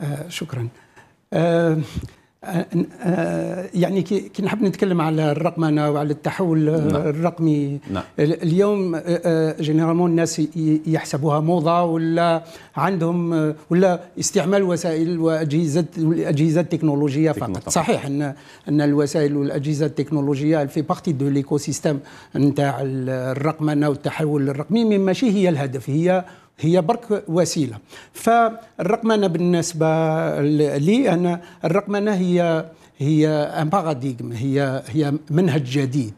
آه شكرا آه, آه،, آه، يعني كي نحب نتكلم على الرقمنه وعلى التحول نعم. الرقمي نعم. اليوم جينيرالمون آه، الناس يحسبوها موضه ولا عندهم ولا استعمال وسائل واجهزه اجهزه تكنولوجيه فقط صحيح ان ان الوسائل والاجهزه التكنولوجيه في بارتي دو ليكو سيستم نتاع الرقمنه والتحول الرقمي ماشي هي الهدف هي هي برك وسيله فالرقمنه بالنسبه لي انا الرقمنه هي هي ان هي هي منهج جديد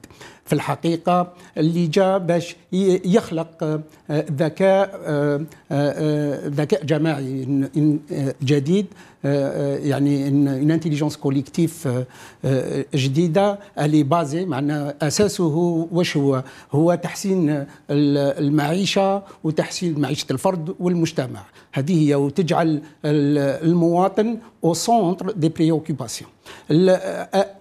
في الحقيقة اللي جاء باش يخلق آه، ذكاء آه، آه، ذكاء جماعي جديد يعني ان انتليجنس كوليكتيف جديده اللي بازي معنا اساسه واش هو هو تحسين المعيشه وتحسين معيشه الفرد والمجتمع هذه هي وتجعل المواطن او سونتر دي بريوكوباسيون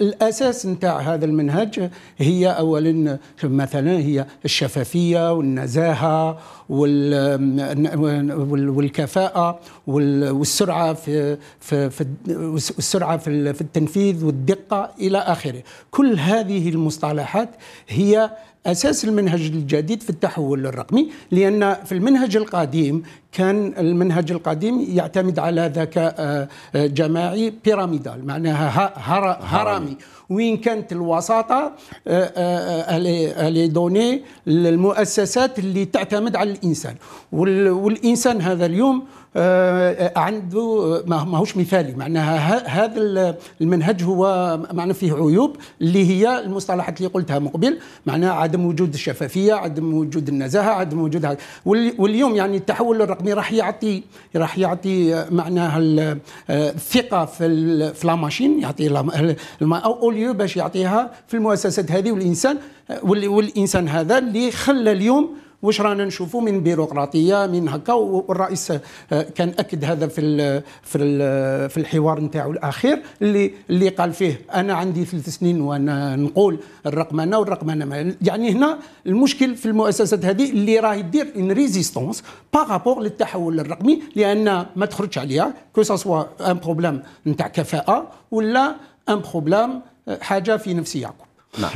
الاساس نتاع هذا المنهج هي او دول مثلا هي الشفافية والنزاهة والكفاءة والسرعة في في السرعة في التنفيذ والدقة إلى آخره كل هذه المصطلحات هي اساس المنهج الجديد في التحول الرقمي لان في المنهج القديم كان المنهج القديم يعتمد على ذكاء آه، آه، جماعي بيراميدال معناها هرمي وين كانت الوساطه آه، الي دوني للمؤسسات اللي تعتمد على الانسان والانسان هذا اليوم آه، عنده ماهوش مثالي معناها هذا المنهج هو معنى فيه عيوب اللي هي المصطلحات اللي قلتها من قبل معناها عدم وجود الشفافيه عدم وجود النزاهه عدم وجود هذا واليوم يعني التحول الرقمي راح يعطي راح يعطي معناها الثقه آه، في في لا ماشين يعطي او اوليو باش يعطيها في المؤسسات هذه والانسان آه، والانسان هذا اللي خلى اليوم واش رانا نشوفوا من بيروقراطيه من هكا والرئيس آه، كان اكد هذا في الـ في الـ في الحوار نتاعو الاخير اللي اللي قال فيه انا عندي ثلاث سنين وانا نقول الرقمنه والرقمنه يعني هنا المشكل في المؤسسات هذه اللي راهي دير ان ريزيستونس بارابور للتحول الرقمي لان ما تخرجش عليها كو سوا ان بروبليم نتاع كفاءه ولا ان آه، بروبليم حاجه في نفس يعقوب نعم.